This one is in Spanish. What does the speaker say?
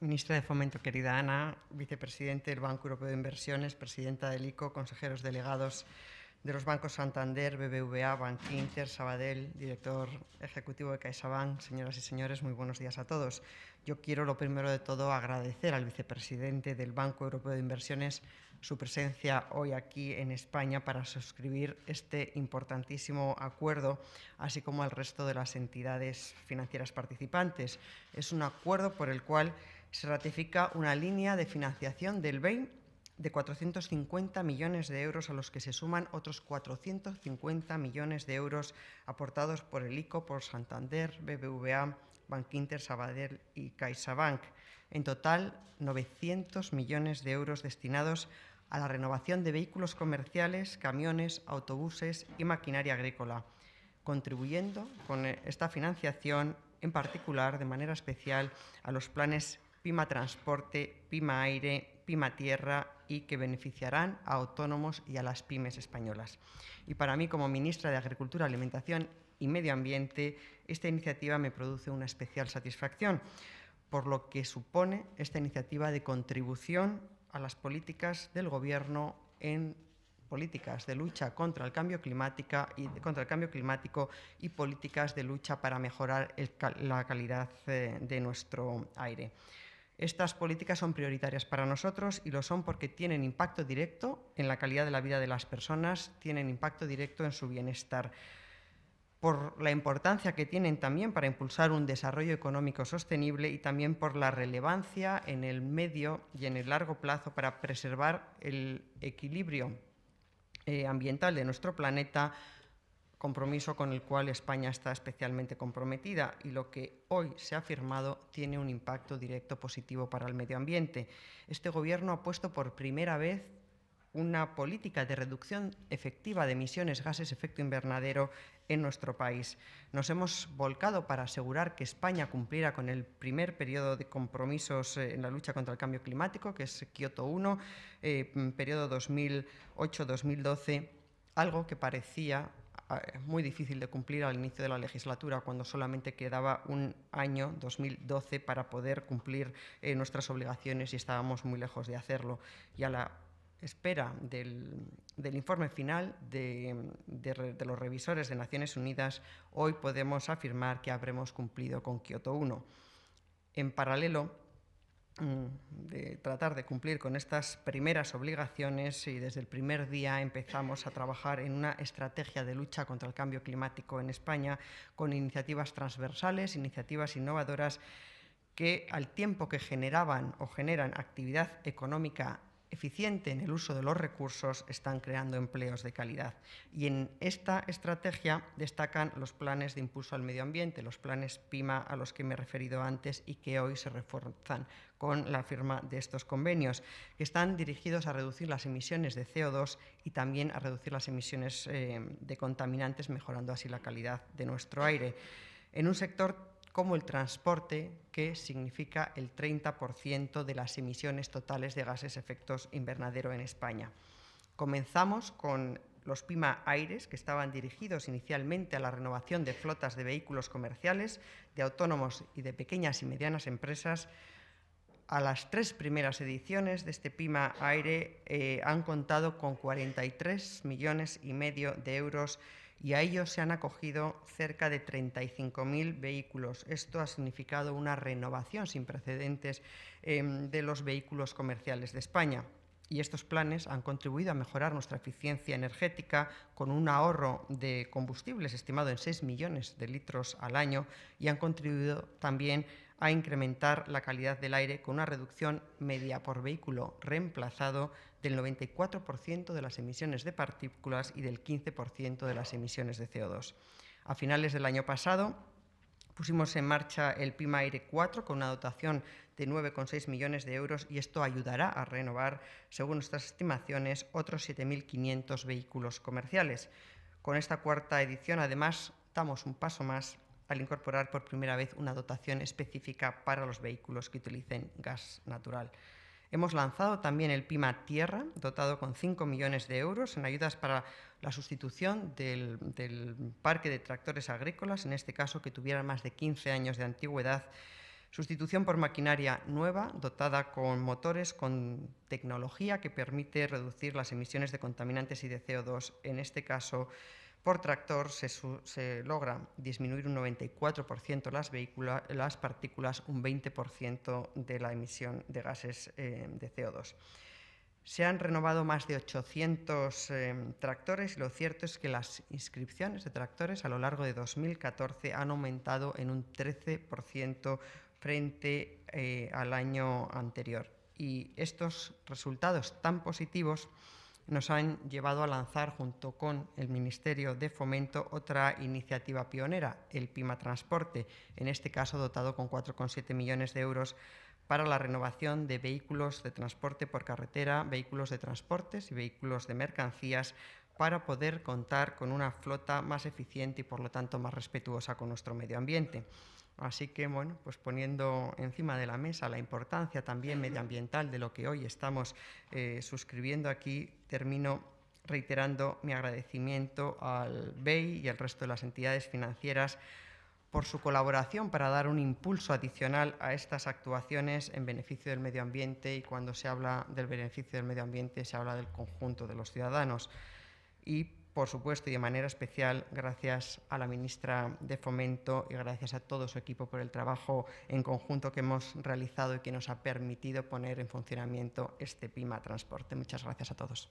Ministra de Fomento, querida Ana, vicepresidente del Banco Europeo de Inversiones, presidenta del ICO, consejeros delegados de los bancos Santander, BBVA, Bankinter, Sabadell, director ejecutivo de CaixaBank. Señoras y señores, muy buenos días a todos. Yo quiero, lo primero de todo, agradecer al vicepresidente del Banco Europeo de Inversiones su presencia hoy aquí en España para suscribir este importantísimo acuerdo, así como al resto de las entidades financieras participantes. Es un acuerdo por el cual se ratifica una línea de financiación del BEI de 450 millones de euros, a los que se suman otros 450 millones de euros aportados por el ICO, por Santander, BBVA, Bankinter, Sabadell y CaixaBank. En total, 900 millones de euros destinados a la renovación de vehículos comerciales, camiones, autobuses y maquinaria agrícola, contribuyendo con esta financiación, en particular, de manera especial, a los planes Pima Transporte, Pima Aire, Pima Tierra y que beneficiarán a autónomos y a las pymes españolas. Y para mí, como ministra de Agricultura, Alimentación y Medio Ambiente, esta iniciativa me produce una especial satisfacción, por lo que supone esta iniciativa de contribución a las políticas del Gobierno en políticas de lucha contra el cambio climático y, contra el cambio climático y políticas de lucha para mejorar la calidad eh, de nuestro aire. Estas políticas son prioritarias para nosotros y lo son porque tienen impacto directo en la calidad de la vida de las personas, tienen impacto directo en su bienestar por la importancia que tienen también para impulsar un desarrollo económico sostenible y también por la relevancia en el medio y en el largo plazo para preservar el equilibrio eh, ambiental de nuestro planeta, compromiso con el cual España está especialmente comprometida y lo que hoy se ha firmado tiene un impacto directo positivo para el medio ambiente. Este Gobierno ha puesto por primera vez una política de reducción efectiva de emisiones gases efecto invernadero en nuestro país. Nos hemos volcado para asegurar que España cumpliera con el primer periodo de compromisos eh, en la lucha contra el cambio climático, que es Kioto 1, eh, periodo 2008-2012, algo que parecía es muy difícil de cumplir al inicio de la legislatura, cuando solamente quedaba un año, 2012, para poder cumplir eh, nuestras obligaciones y estábamos muy lejos de hacerlo. Y a la espera del, del informe final de, de, de, los revisores de Naciones Unidas, hoy podemos afirmar que habremos cumplido con Kioto 1. En paralelo, Mm, de tratar de cumplir con estas primeras obligaciones y desde el primer día empezamos a trabajar en una estrategia de lucha contra el cambio climático en España con iniciativas transversales, iniciativas innovadoras que al tiempo que generaban o generan actividad económica eficiente en el uso de los recursos están creando empleos de calidad. Y en esta estrategia destacan los planes de impulso al medio ambiente, los planes PIMA a los que me he referido antes y que hoy se reforzan con la firma de estos convenios, que están dirigidos a reducir las emisiones de CO2 y también a reducir las emisiones eh, de contaminantes, mejorando así la calidad de nuestro aire. En un sector como el transporte, que significa el 30% de las emisiones totales de gases efectos invernadero en España. Comenzamos con los Pima Aires, que estaban dirigidos inicialmente a la renovación de flotas de vehículos comerciales, de autónomos y de pequeñas y medianas empresas, a las tres primeras ediciones de este Pima Aire eh, han contado con 43 millones y medio de euros y a ellos se han acogido cerca de 35.000 vehículos. Esto ha significado una renovación sin precedentes em, de los vehículos comerciales de España. Y estos planes han contribuido a mejorar nuestra eficiencia energética con un ahorro de combustibles estimado en 6 millones de litros al año y han contribuido también a incrementar la calidad del aire con una reducción media por vehículo reemplazado del 94% de las emisiones de partículas y del 15% de las emisiones de CO2. A finales del año pasado, pusimos en marcha el PIMA Aire 4 con una dotación de 9,6 millones de euros y esto ayudará a renovar, según nuestras estimaciones, otros 7.500 vehículos comerciales. Con esta cuarta edición, además, damos un paso más al incorporar por primera vez una dotación específica para los vehículos que utilicen gas natural. Hemos lanzado también el PIMA Tierra, dotado con 5 millones de euros en ayudas para la sustitución del, parque de tractores agrícolas, en este caso que tuviera más de 15 años de antigüedad, sustitución por maquinaria nueva, dotada con motores con tecnología que permite reducir las emisiones de contaminantes y de CO2, en este caso por tractor se, logra disminuir un 94% las, partículas, un 20% de la emisión de gases eh, de CO2. Se han renovado más de 800 eh, tractores y lo cierto es que las inscripciones de tractores a lo largo de 2014 han aumentado en un 13% frente eh, al año anterior. Y estos resultados tan positivos nos han llevado a lanzar junto con el Ministerio de Fomento otra iniciativa pionera, el PIMA Transporte, en este caso dotado con 4,7 millones de euros para la renovación de vehículos de transporte por carretera, vehículos de transportes y vehículos de mercancías para poder contar con una flota más eficiente y por lo tanto más respetuosa con nuestro medio ambiente. Así que, bueno, pues poniendo encima de la mesa la importancia también medioambiental de lo que hoy estamos eh, suscribiendo aquí, termino reiterando mi agradecimiento al BEI y al resto de las entidades financieras por su colaboración para dar un impulso adicional a estas actuaciones en beneficio del medio ambiente y cuando se habla del beneficio del medio ambiente se habla del conjunto de los ciudadanos y por supuesto, y de manera especial, gracias a la ministra de Fomento y gracias a todo su equipo por el trabajo en conjunto que hemos realizado y que nos ha permitido poner en funcionamiento este PIMA Transporte. Muchas gracias a todos.